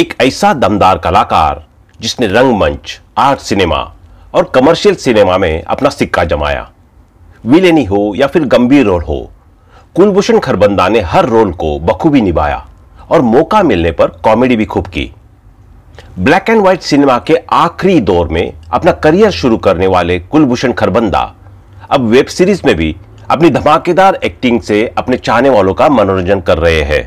एक ऐसा दमदार कलाकार जिसने रंगमंच आर्ट सिनेमा और कमर्शियल सिनेमा में अपना सिक्का जमाया विलेनी हो या फिर गंभीर रोल हो कुलभूषण खरबंदा ने हर रोल को बखूबी निभाया और मौका मिलने पर कॉमेडी भी खूब की ब्लैक एंड व्हाइट सिनेमा के आखिरी दौर में अपना करियर शुरू करने वाले कुलभूषण खरबंदा अब वेब सीरीज में भी अपनी धमाकेदार एक्टिंग से अपने चाहने वालों का मनोरंजन कर रहे हैं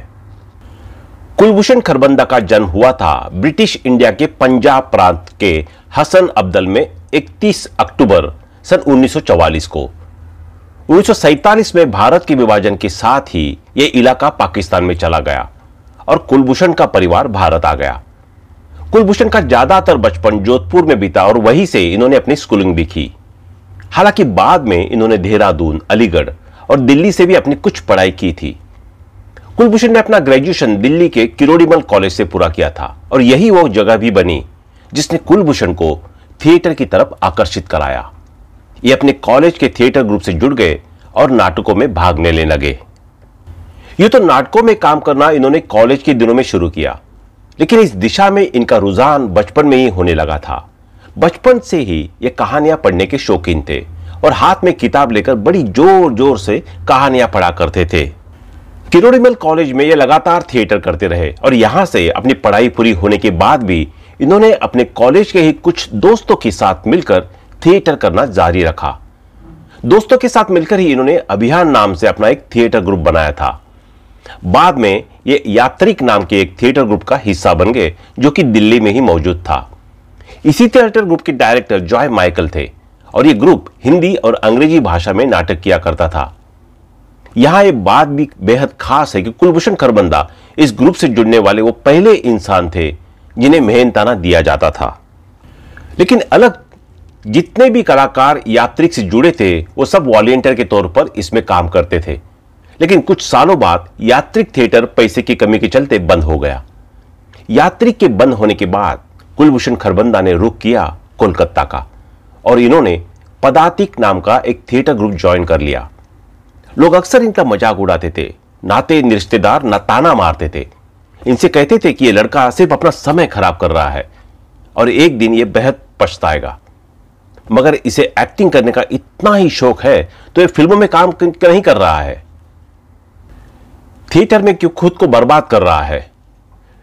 कुलभूषण खरबंदा का जन्म हुआ था ब्रिटिश इंडिया के पंजाब प्रांत के हसन अब्दल में 31 अक्टूबर सन 1944 को उन्नीस में भारत के विभाजन के साथ ही यह इलाका पाकिस्तान में चला गया और कुलभूषण का परिवार भारत आ गया कुलभूषण का ज्यादातर बचपन जोधपुर में बीता और वहीं से इन्होंने अपनी स्कूलिंग भी की हालांकि बाद में इन्होंने देहरादून अलीगढ़ और दिल्ली से भी अपनी कुछ पढ़ाई की थी कुलभूषण ने अपना ग्रेजुएशन दिल्ली के किरोड़ीमल कॉलेज से पूरा किया था और यही वो जगह भी बनी जिसने कुलभूषण को थिएटर की तरफ आकर्षित कराया ये अपने कॉलेज के थिएटर ग्रुप से जुड़ गए और नाटकों में भाग लेने लगे ये तो नाटकों में काम करना इन्होंने कॉलेज के दिनों में शुरू किया लेकिन इस दिशा में इनका रुझान बचपन में ही होने लगा था बचपन से ही ये कहानियां पढ़ने के शौकीन थे और हाथ में किताब लेकर बड़ी जोर जोर से कहानियां पढ़ा करते थे किरोड़ीमल कॉलेज में ये लगातार थिएटर करते रहे और यहाँ से अपनी पढ़ाई पूरी होने के बाद भी इन्होंने अपने कॉलेज के ही कुछ दोस्तों के साथ मिलकर थिएटर करना जारी रखा दोस्तों के साथ मिलकर ही इन्होंने अभियान नाम से अपना एक थिएटर ग्रुप बनाया था बाद में ये यात्रिक नाम के एक थिएटर ग्रुप का हिस्सा बन गए जो कि दिल्ली में ही मौजूद था इसी थिएटर ग्रुप के डायरेक्टर जॉय माइकल थे और ये ग्रुप हिंदी और अंग्रेजी भाषा में नाटक किया करता था यहाँ ये बात भी बेहद खास है कि कुलभूषण खरबंदा इस ग्रुप से जुड़ने वाले वो पहले इंसान थे जिन्हें मेहनताना दिया जाता था लेकिन अलग जितने भी कलाकार यात्रिक से जुड़े थे वो सब वॉलेंटियर के तौर पर इसमें काम करते थे लेकिन कुछ सालों बाद यात्रिक थिएटर पैसे की कमी के चलते बंद हो गया यात्रिक के बंद होने के बाद कुलभूषण खरबंदा ने रुख किया कोलकाता का और इन्होंने पदातिक नाम का एक थिएटर ग्रुप ज्वाइन कर लिया लोग अक्सर इनका मजाक उड़ाते थे नाते रिश्तेदार ना ताना मारते थे इनसे कहते थे कि यह लड़का सिर्फ अपना समय खराब कर रहा है और एक दिन यह बेहद पछताएगा मगर इसे एक्टिंग करने का इतना ही शौक है तो यह फिल्मों में काम नहीं कर रहा है थिएटर में क्यों खुद को बर्बाद कर रहा है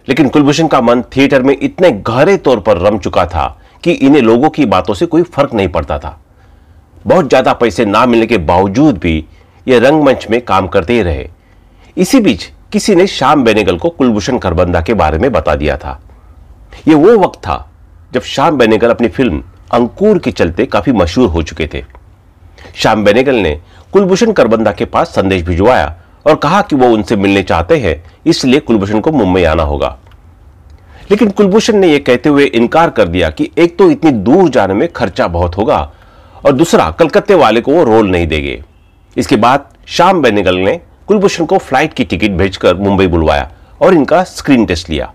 लेकिन कुलभूषण का मन थिएटर में इतने गहरे तौर पर रम चुका था कि इन्हें लोगों की बातों से कोई फर्क नहीं पड़ता था बहुत ज्यादा पैसे ना मिलने के बावजूद भी ये रंगमंच में काम करते ही रहे इसी बीच किसी ने श्याम बेनेगल को कुलभूषण खरबंदा के बारे में बता दिया था यह वो वक्त था जब श्याम बेनेगल अपनी फिल्म अंकुर के चलते काफी मशहूर हो चुके थे श्याम बेनेगल ने कुलभूषण करबंदा के पास संदेश भिजवाया और कहा कि वो उनसे मिलने चाहते हैं इसलिए कुलभूषण को मुंबई आना होगा लेकिन कुलभूषण ने यह कहते हुए इनकार कर दिया कि एक तो इतनी दूर जाने में खर्चा बहुत होगा और दूसरा कलकत्ते वाले को वो रोल नहीं देगा इसके बाद शाम बेनेगल ने कुलभूषण को फ्लाइट की टिकट भेजकर मुंबई बुलवाया और इनका स्क्रीन टेस्ट लिया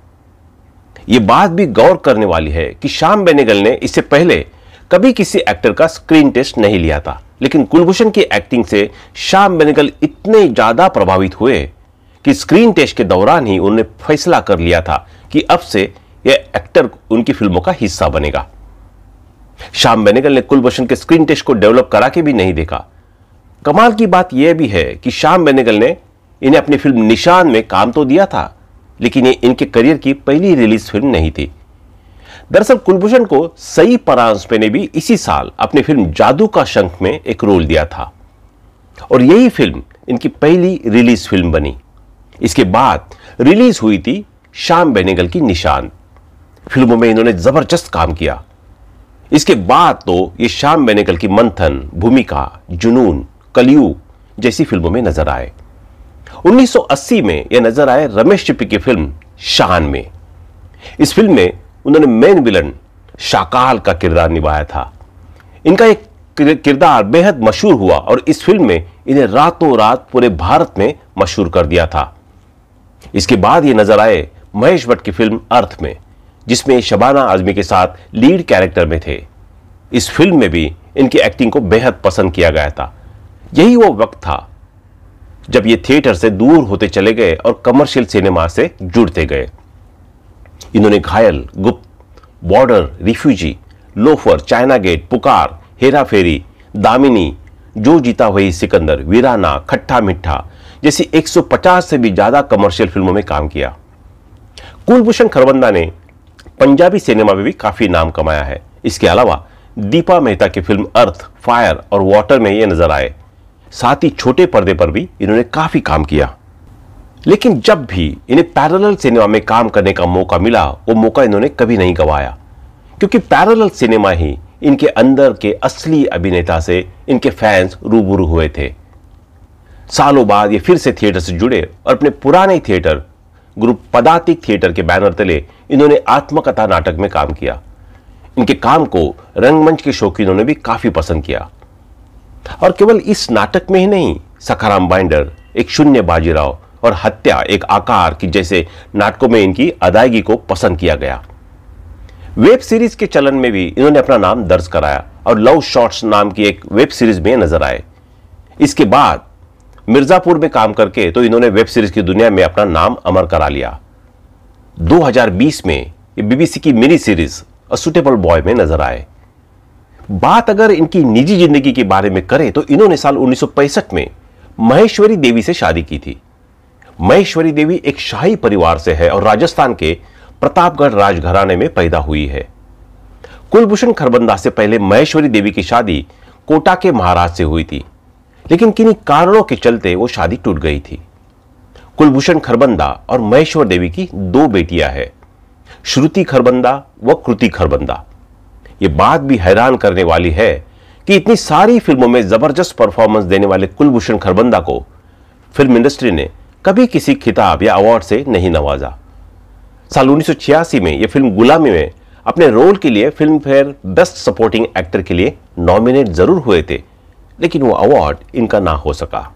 ये बात भी गौर करने वाली है कि श्याम बेनेगल ने इससे पहले कभी किसी एक्टर का स्क्रीन टेस्ट नहीं लिया था लेकिन कुलभूषण की एक्टिंग से श्याम बेनेगल इतने ज्यादा प्रभावित हुए कि स्क्रीन टेस्ट के दौरान ही उन्होंने फैसला कर लिया था कि अब से यह एक्टर उनकी फिल्मों का हिस्सा बनेगा श्याम बेनेगल ने कुलभूषण के स्क्रीन टेस्ट को डेवलप करा के भी नहीं देखा कमाल की बात यह भी है कि श्याम बेनेगल ने इन्हें अपनी फिल्म निशान में काम तो दिया था लेकिन ये इनके करियर की पहली रिलीज फिल्म नहीं थी दरअसल कुलभूषण को सई परांसपे ने भी इसी साल अपनी फिल्म जादू का शंख में एक रोल दिया था और यही फिल्म इनकी पहली रिलीज फिल्म बनी इसके बाद रिलीज हुई थी श्याम बेनेगल की निशान फिल्मों में इन्होंने जबरदस्त काम किया इसके बाद तो ये श्याम बेनेगल की मंथन भूमिका जुनून कलयुग जैसी फिल्मों में नजर आए 1980 में यह नजर आए रमेश चिप्पी की फिल्म शान में इस फिल्म में उन्होंने मेन विलन शाकाल का किरदार निभाया था इनका एक किरदार बेहद मशहूर हुआ और इस फिल्म में इन्हें रातों रात पूरे भारत में मशहूर कर दिया था इसके बाद ये नजर आए महेश भट्ट की फिल्म अर्थ में जिसमें शबाना आजमी के साथ लीड कैरेक्टर में थे इस फिल्म में भी इनकी एक्टिंग को बेहद पसंद किया गया था यही वो वक्त था जब ये थिएटर से दूर होते चले गए और कमर्शियल सिनेमा से जुड़ते गए इन्होंने Ghayal Gupt Border Refugee Loafer China Gate Pukar Hera फेरी दामिनी जो जीता हुई सिकंदर वीराना खट्टा मिट्ठा जैसी 150 से भी ज़्यादा कमर्शियल फिल्मों में काम किया कुलभूषण खरबंदा ने पंजाबी सिनेमा में भी काफ़ी नाम कमाया है इसके अलावा दीपा मेहता की फिल्म अर्थ फायर और वाटर में ये नजर आए साथ ही छोटे पर्दे पर भी इन्होंने काफी काम किया लेकिन जब भी इन्हें पैरेलल सिनेमा में काम करने का मौका मिला वो मौका इन्होंने कभी नहीं गंवाया क्योंकि पैरेलल सिनेमा ही इनके अंदर के असली अभिनेता से इनके फैंस रूबरू हुए थे सालों बाद ये फिर से थिएटर से जुड़े और अपने पुराने थिएटर ग्रुप पदातिक थिएटर के बैनर तले इन्होंने आत्मकथा नाटक में काम किया इनके काम को रंगमंच के शौकीनों ने भी काफ़ी पसंद किया और केवल इस नाटक में ही नहीं सखाराम बाइंडर एक शून्य बाजीराव और हत्या एक आकार की जैसे नाटकों में इनकी अदायगी को पसंद किया गया वेब सीरीज के चलन में भी इन्होंने अपना नाम दर्ज कराया और लव शॉर्ट्स नाम की एक वेब सीरीज में नजर आए इसके बाद मिर्जापुर में काम करके तो इन्होंने वेब सीरीज की दुनिया में अपना नाम अमर करा लिया 2020 में बीबीसी की mini series a Suitable Boy में नजर आए बात अगर इनकी निजी जिंदगी के बारे में करें तो इन्होंने साल उन्नीस में महेश्वरी देवी से शादी की थी महेश्वरी देवी एक शाही परिवार से है और राजस्थान के प्रतापगढ़ राजघराने में पैदा हुई है कुलभूषण खरबंदा से पहले महेश्वरी देवी की शादी कोटा के महाराज से हुई थी लेकिन किन्हीं कारणों के चलते वो शादी टूट गई थी कुलभूषण खरबंदा और महेश्वर देवी की दो बेटियां हैं श्रुति खरबंदा व कृति खरबंदा ये बात भी हैरान करने वाली है कि इतनी सारी फिल्मों में ज़बरदस्त परफॉर्मेंस देने वाले कुलभूषण खरबंदा को फिल्म इंडस्ट्री ने कभी किसी खिताब या अवार्ड से नहीं नवाजा साल उन्नीस में यह फिल्म गुलामी में अपने रोल के लिए Filmfare best supporting actor के लिए नॉमिनेट जरूर हुए थे लेकिन वो अवार्ड इनका ना हो सका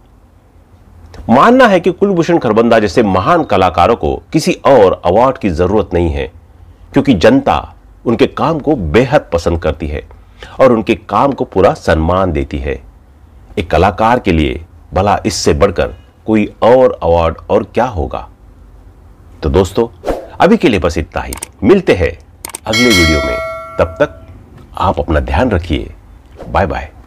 मानना है कि कुलभूषण खरबंदा जैसे महान कलाकारों को किसी और अवार्ड की जरूरत नहीं है क्योंकि जनता उनके काम को बेहद पसंद करती है और उनके काम को पूरा सम्मान देती है एक कलाकार के लिए भला इससे बढ़कर कोई और अवार्ड और क्या होगा तो दोस्तों अभी के लिए बस इतना ही मिलते हैं अगले वीडियो में तब तक आप अपना ध्यान रखिए बाय बाय